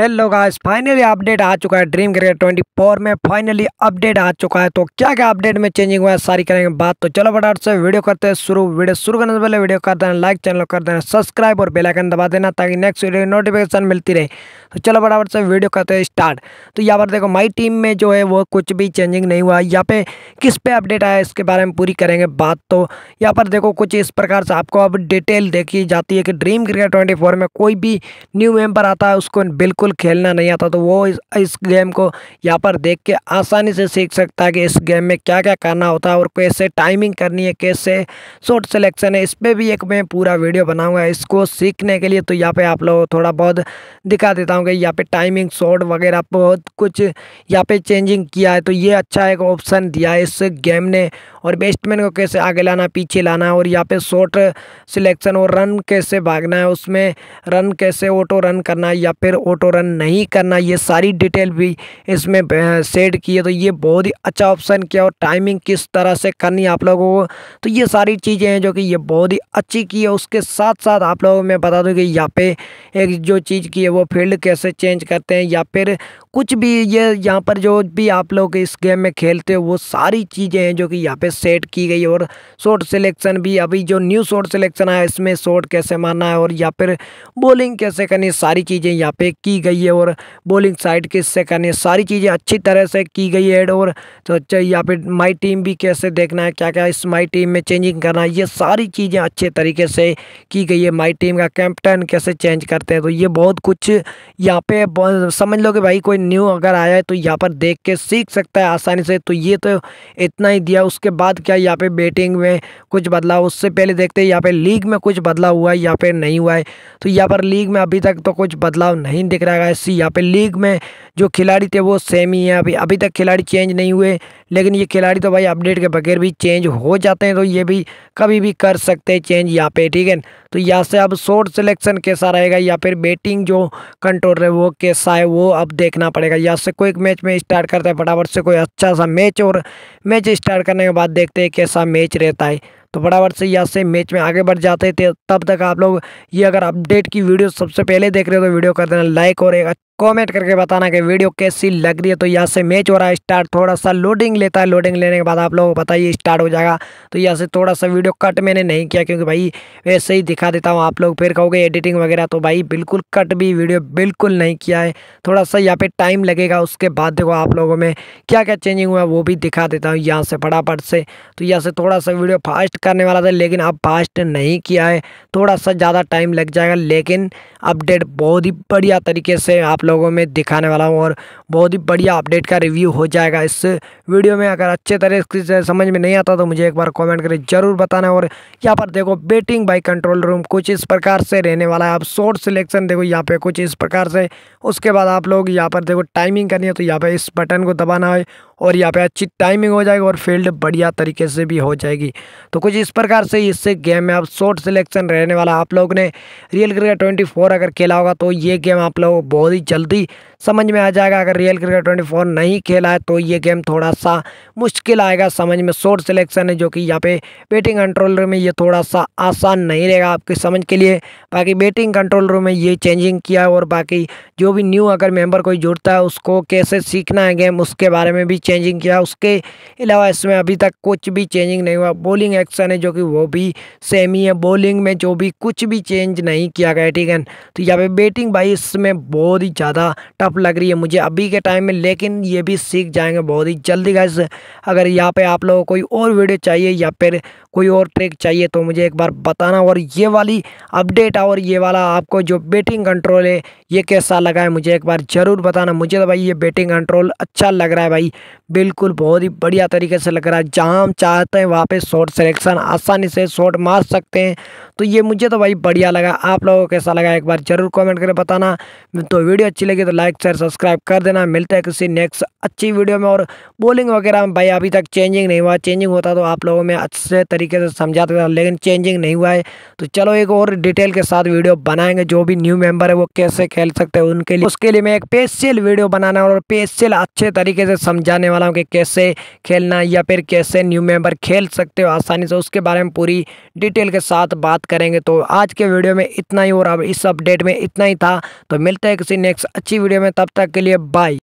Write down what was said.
hello guys finally update आ चुका है ड्रीम क्रिकेट ट्वेंटी फोर में फाइनली अपडेट आ चुका है तो क्या क्या अपडेट में चेंजिंग हुआ है सारी करेंगे बात तो चलो फटाफट से वीडियो करते हैं शुरू वीडियो शुरू करने से पहले वीडियो कर देना लाइक चैनल कर देना सब्सक्राइब और बेल आइकन दबा देना ताकि नेक्स्ट वीडियो की नोटिफिकेशन मिलती रहे तो चलो फटाफट से वीडियो करते हैं स्टार्ट तो यहाँ पर देखो माई टीम में जो है वो कुछ भी चेंजिंग नहीं हुआ यहाँ पे किस पे अपडेट आया इसके बारे में पूरी करेंगे बात तो यहाँ पर देखो कुछ इस प्रकार से आपको अब डिटेल देखी जाती है कि ड्रीम क्रिकेट ट्वेंटी में कोई भी न्यू मेम्बर आता है उसको बिल्कुल बिल्कुल खेलना नहीं आता तो वो इस इस गेम को यहाँ पर देख के आसानी से सीख सकता है कि इस गेम में क्या क्या करना होता है और कैसे टाइमिंग करनी है कैसे शॉर्ट सिलेक्शन है इस पर भी एक मैं पूरा वीडियो बनाऊँगा इसको सीखने के लिए तो यहाँ पर आप लोग थोड़ा बहुत दिखा देता हूँ कि यहाँ पर टाइमिंग शॉर्ट वगैरह बहुत कुछ यहाँ पर चेंजिंग किया है तो ये अच्छा एक ऑप्शन दिया है इस गेम ने और बेस्टमैन को कैसे आगे लाना पीछे लाना और यहाँ पे शॉर्ट सिलेक्शन और रन कैसे भागना है उसमें रन कैसे ऑटो रन करना है या फिर ऑटो रन नहीं करना ये सारी डिटेल भी इसमें सेट की है तो ये बहुत ही अच्छा ऑप्शन किया और टाइमिंग किस तरह से करनी आप लोगों को तो ये सारी चीज़ें हैं जो कि ये बहुत ही अच्छी की है उसके साथ साथ आप लोगों को मैं बता दूँ कि यहाँ पे एक जो चीज़ की है वो फील्ड कैसे चेंज करते हैं या फिर कुछ भी ये यहाँ पर जो भी आप लोग इस गेम में खेलते हो वो सारी चीज़ें हैं जो कि यहाँ पे सेट की गई और शॉट सिलेक्शन भी अभी जो न्यू शॉट सिलेक्शन आया इसमें शॉट कैसे मारना है और या फिर बॉलिंग कैसे करनी सारी चीज़ें यहाँ पे की की गई है और बॉलिंग साइड किससे करनी है सारी चीज़ें अच्छी तरह से की गई है और तो अच्छा यहाँ पे माई टीम भी कैसे देखना है क्या क्या इस माई टीम में चेंजिंग करना है ये सारी चीज़ें अच्छे तरीके से की गई है माई टीम का कैप्टन कैसे चेंज करते हैं तो ये बहुत कुछ यहाँ पे समझ लो कि भाई कोई न्यू अगर आया है तो यहाँ पर देख के सीख सकता है आसानी से तो ये तो इतना ही दिया उसके बाद क्या यहाँ पे बैटिंग में कुछ बदलाव उससे पहले देखते हैं यहाँ पे लीग में कुछ बदलाव हुआ है यहाँ पे नहीं हुआ है तो यहाँ पर लीग में अभी तक तो कुछ बदलाव नहीं दिख रहा है सी यहाँ पे लीग में जो खिलाड़ी थे वो सेम ही हैं अभी अभी तक खिलाड़ी चेंज नहीं हुए लेकिन ये खिलाड़ी तो भाई अपडेट के बगैर भी चेंज हो जाते हैं तो ये भी कभी भी कर सकते हैं चेंज यहाँ पे ठीक है तो यहाँ से अब शॉर्ट सिलेक्शन कैसा रहेगा या फिर बैटिंग जो कंट्रोल है वो कैसा है वो अब देखना पड़ेगा यहाँ से कोई मैच में स्टार्ट करता है फटाफट से कोई अच्छा सा मैच और मैच स्टार्ट करने के बाद देखते हैं कैसा मैच रहता है तो फटाफट से यहाँ से मैच में आगे बढ़ जाते थे तब तक आप लोग ये अगर अपडेट की वीडियो सबसे पहले देख रहे हो तो वीडियो कर देना लाइक और एक कमेंट करके बताना कि वीडियो कैसी लग रही है तो यहाँ से मैच हो रहा है स्टार्ट थोड़ा सा लोडिंग लेता है लोडिंग लेने के बाद आप लोगों को पता ही स्टार्ट हो जाएगा तो यहाँ से थोड़ा सा वीडियो कट मैंने नहीं किया क्योंकि भाई वैसे ही दिखा देता हूँ आप लोग फिर कहोगे एडिटिंग वगैरह तो भाई बिल्कुल कट भी वीडियो बिल्कुल नहीं किया है थोड़ा सा यहाँ पर टाइम लगेगा उसके बाद देखो आप लोगों में क्या क्या चेंजिंग हुआ वो भी दिखा देता हूँ यहाँ से फटाफट से तो यहाँ से थोड़ा सा वीडियो फास्ट करने वाला था लेकिन अब फास्ट नहीं किया है थोड़ा सा ज़्यादा टाइम लग जाएगा लेकिन अपडेट बहुत ही बढ़िया तरीके से आप लोगों में दिखाने वाला हूँ और बहुत ही बढ़िया अपडेट का रिव्यू हो जाएगा इस वीडियो में अगर अच्छे तरीके से समझ में नहीं आता तो मुझे एक बार कमेंट करें ज़रूर बताना और यहाँ पर देखो बेटिंग बाई कंट्रोल रूम कुछ इस प्रकार से रहने वाला है आप शॉर्ट सिलेक्शन देखो यहाँ पे कुछ इस प्रकार से उसके बाद आप लोग यहाँ पर देखो टाइमिंग करनी है तो यहाँ पर इस बटन को दबाना है और यहाँ पे अच्छी टाइमिंग हो जाएगी और फील्ड बढ़िया तरीके से भी हो जाएगी तो कुछ इस प्रकार से इससे गेम में आप शॉर्ट सिलेक्शन रहने वाला आप लोग ने रियल क्रिकेट ट्वेंटी अगर खेला होगा तो ये गेम आप लोग बहुत ही जल्दी समझ में आ जाएगा अगर रियल क्रिकेट ट्वेंटी फोर नहीं खेला है तो ये गेम थोड़ा सा मुश्किल आएगा समझ में शॉर्ट सिलेक्शन है जो कि यहाँ पे बैटिंग रूम में ये थोड़ा सा आसान नहीं रहेगा आपकी समझ के लिए बाकी बैटिंग रूम में ये चेंजिंग किया है और बाकी जो भी न्यू अगर मेम्बर कोई जुड़ता है उसको कैसे सीखना है गेम उसके बारे में भी चेंजिंग किया उसके अलावा इसमें अभी तक कुछ भी चेंजिंग नहीं हुआ बॉलिंग एक्शन है जो कि वो भी सेम ही है बॉलिंग में जो भी कुछ भी चेंज नहीं किया गया ठीक है तो यहाँ पे बैटिंग भाई इसमें बहुत ही ज़्यादा टफ लग रही है मुझे अभी के टाइम में लेकिन ये भी सीख जाएंगे बहुत ही जल्दी गाइस अगर यहाँ पे आप लोगों को कोई और वीडियो चाहिए या फिर कोई और ट्रिक चाहिए तो मुझे एक बार बताना और ये वाली अपडेट और ये वाला आपको जो बेटिंग कंट्रोल है ये कैसा लगा है मुझे एक बार ज़रूर बताना मुझे तो भाई ये बेटिंग कंट्रोल अच्छा लग रहा है भाई बिल्कुल बहुत ही बढ़िया तरीके से लग रहा है जहाँ हम चाहते हैं वहाँ पर शॉर्ट सेलेक्शन आसानी से शॉर्ट मार सकते हैं तो ये मुझे तो भाई बढ़िया लगा आप लोगों को कैसा लगा एक बार ज़रूर कॉमेंट करके बताना तो वीडियो अच्छी लगी तो लाइक शेयर सब्सक्राइब कर देना मिलता है किसी नेक्स्ट अच्छी वीडियो में और बॉलिंग वगैरह भाई अभी तक चेंजिंग नहीं हुआ चेंजिंग होता तो आप लोगों में अच्छे तरीके तरीके से समझाते थे लेकिन चेंजिंग नहीं हुआ है तो चलो एक और डिटेल के साथ वीडियो बनाएंगे जो भी न्यू मेंबर है वो कैसे खेल सकते हैं उनके लिए उसके लिए मैं एक स्पेशल वीडियो बनाना और पेशल अच्छे तरीके से समझाने वाला हूँ कि कैसे खेलना या फिर कैसे न्यू मेंबर खेल सकते हो आसानी से उसके बारे में पूरी डिटेल के साथ बात करेंगे तो आज के वीडियो में इतना ही और अब इस अपडेट में इतना ही था तो मिलते हैं किसी नेक्स्ट अच्छी वीडियो में तब तक के लिए बाय